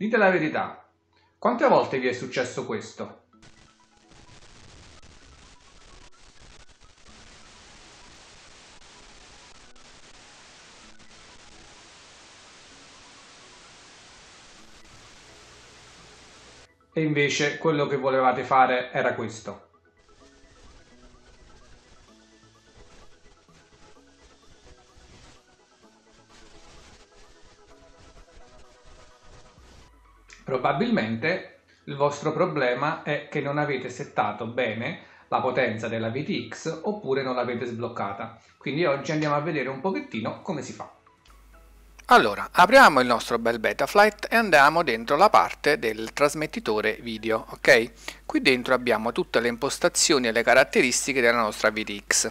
Dite la verità, quante volte vi è successo questo? E invece quello che volevate fare era questo. Probabilmente il vostro problema è che non avete settato bene la potenza della VTX oppure non l'avete sbloccata. Quindi oggi andiamo a vedere un pochettino come si fa. Allora, apriamo il nostro bel Betaflight e andiamo dentro la parte del trasmettitore video, ok? Qui dentro abbiamo tutte le impostazioni e le caratteristiche della nostra VTX.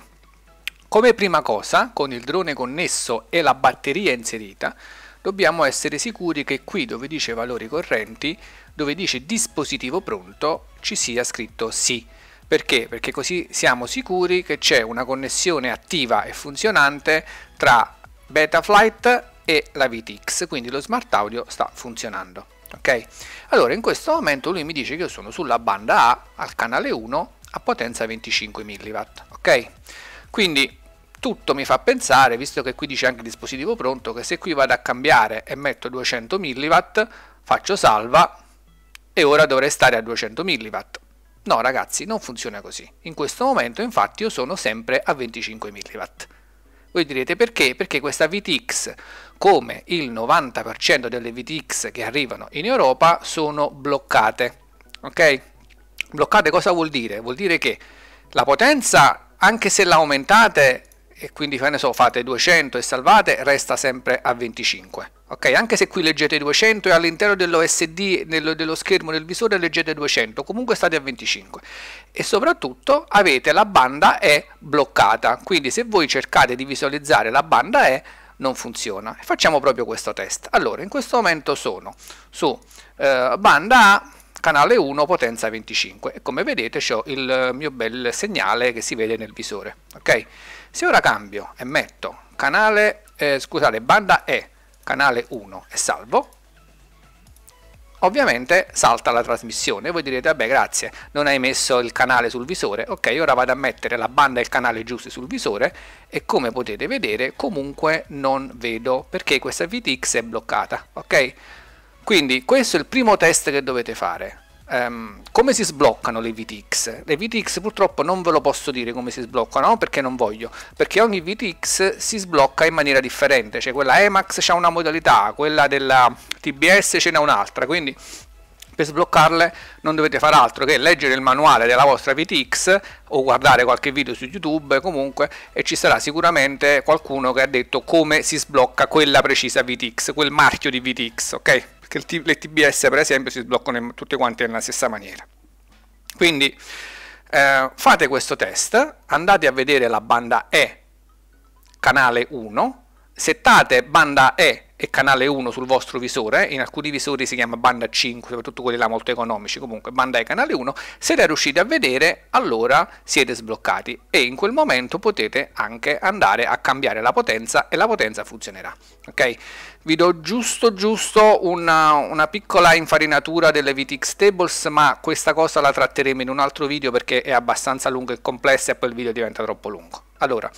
Come prima cosa, con il drone connesso e la batteria inserita, dobbiamo essere sicuri che qui dove dice valori correnti, dove dice dispositivo pronto, ci sia scritto sì. Perché? Perché così siamo sicuri che c'è una connessione attiva e funzionante tra Betaflight e la VTX, quindi lo smart audio sta funzionando. Ok? Allora, in questo momento lui mi dice che io sono sulla banda A al canale 1 a potenza 25 mW. Ok? Quindi tutto mi fa pensare, visto che qui dice anche dispositivo pronto, che se qui vado a cambiare e metto 200 mW, faccio salva e ora dovrei stare a 200 mW. No ragazzi, non funziona così. In questo momento infatti io sono sempre a 25 mW. Voi direte perché? Perché questa VTX, come il 90% delle VTX che arrivano in Europa, sono bloccate. Ok? Bloccate cosa vuol dire? Vuol dire che la potenza, anche se la aumentate, e quindi ne so, fate 200 e salvate, resta sempre a 25. Ok, anche se qui leggete 200 e all'interno dell'OSD, dello, dello schermo del visore leggete 200, comunque state a 25. E soprattutto avete la banda E bloccata, quindi se voi cercate di visualizzare la banda E non funziona. Facciamo proprio questo test. Allora, in questo momento sono su eh, banda A, canale 1 potenza 25 e come vedete ho il mio bel segnale che si vede nel visore ok se ora cambio e metto canale, eh, scusate, banda E, canale 1 e salvo, ovviamente salta la trasmissione. Voi direte, vabbè grazie, non hai messo il canale sul visore. Ok, ora vado a mettere la banda e il canale giusti sul visore e come potete vedere comunque non vedo perché questa VTX è bloccata. Ok, quindi questo è il primo test che dovete fare. Um, come si sbloccano le VTX? Le VTX purtroppo non ve lo posso dire come si sbloccano, non perché non voglio, perché ogni VTX si sblocca in maniera differente, cioè quella Emax ha una modalità, quella della TBS ce n'è un'altra, quindi per sbloccarle non dovete fare altro che leggere il manuale della vostra VTX o guardare qualche video su YouTube comunque e ci sarà sicuramente qualcuno che ha detto come si sblocca quella precisa VTX, quel marchio di VTX, ok? che t- le TBS per esempio si sbloccano in, tutte quante nella stessa maniera. Quindi eh, fate questo test, andate a vedere la banda E, canale 1, settate banda E e canale 1 sul vostro visore, in alcuni visori si chiama banda 5, soprattutto quelli là molto economici, comunque banda E canale 1, se la riuscite a vedere allora siete sbloccati e in quel momento potete anche andare a cambiare la potenza e la potenza funzionerà, ok? Vi do giusto giusto una, una piccola infarinatura delle VTX Tables, ma questa cosa la tratteremo in un altro video perché è abbastanza lunga e complessa e poi il video diventa troppo lungo. Allora,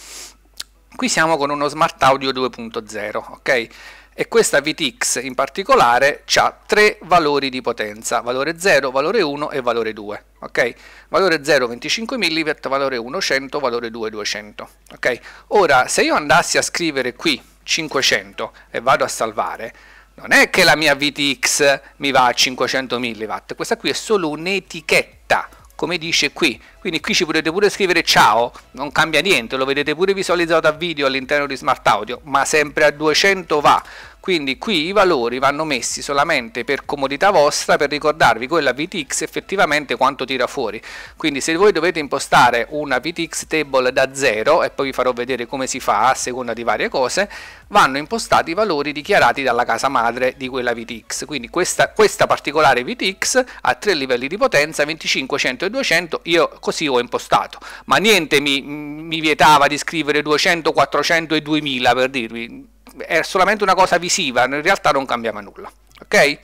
Qui siamo con uno Smart Audio 2.0, ok? E questa VTX in particolare ha tre valori di potenza, valore 0, valore 1 e valore 2, ok? Valore 0 25 mW, valore 1 100, valore 2 200, ok? Ora, se io andassi a scrivere qui 500 e vado a salvare, non è che la mia VTX mi va a 500 mW, questa qui è solo un'etichetta, come dice qui. Quindi qui ci potete pure scrivere ciao, non cambia niente, lo vedete pure visualizzato a video all'interno di Smart Audio, ma sempre a 200 va quindi qui i valori vanno messi solamente per comodità vostra per ricordarvi quella VTX effettivamente quanto tira fuori quindi se voi dovete impostare una VTX table da 0 e poi vi farò vedere come si fa a seconda di varie cose vanno impostati i valori dichiarati dalla casa madre di quella VTX quindi questa, questa particolare VTX ha tre livelli di potenza 25, 100 e 200 io così ho impostato ma niente mi, mi vietava di scrivere 200, 400 e 2000 per dirvi è solamente una cosa visiva, in realtà non cambiamo nulla, ok?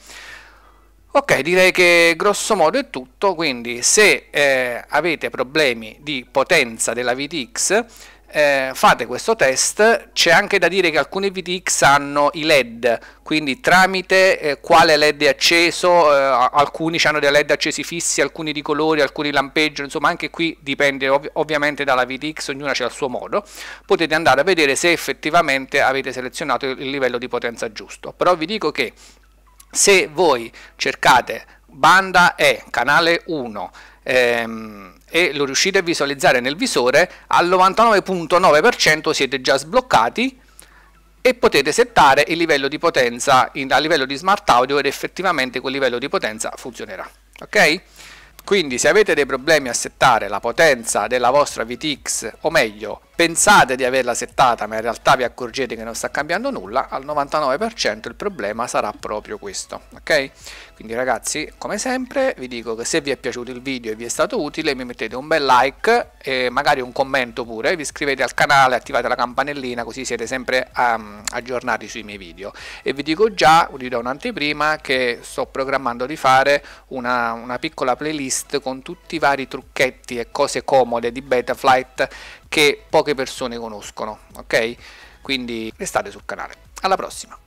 Ok, direi che grosso modo è tutto, quindi se eh, avete problemi di potenza della VTX eh, fate questo test, c'è anche da dire che alcune VTX hanno i LED, quindi tramite eh, quale LED è acceso, eh, alcuni hanno dei LED accesi fissi, alcuni di colori, alcuni lampeggio insomma anche qui dipende ov ovviamente dalla VTX, ognuna c'è al suo modo, potete andare a vedere se effettivamente avete selezionato il livello di potenza giusto, però vi dico che se voi cercate banda E, canale 1, ehm, e lo riuscite a visualizzare nel visore, al 99.9% siete già sbloccati e potete settare il livello di potenza in, a livello di smart audio ed effettivamente quel livello di potenza funzionerà. Ok? Quindi se avete dei problemi a settare la potenza della vostra VTX, o meglio, pensate di averla settata ma in realtà vi accorgete che non sta cambiando nulla, al 99% il problema sarà proprio questo, ok? Quindi ragazzi, come sempre, vi dico che se vi è piaciuto il video e vi è stato utile, mi mettete un bel like e magari un commento pure, vi iscrivete al canale, attivate la campanellina così siete sempre um, aggiornati sui miei video. E vi dico già, vi do un'anteprima, che sto programmando di fare una, una piccola playlist con tutti i vari trucchetti e cose comode di Betaflight che poche persone conoscono, ok? Quindi restate sul canale. Alla prossima!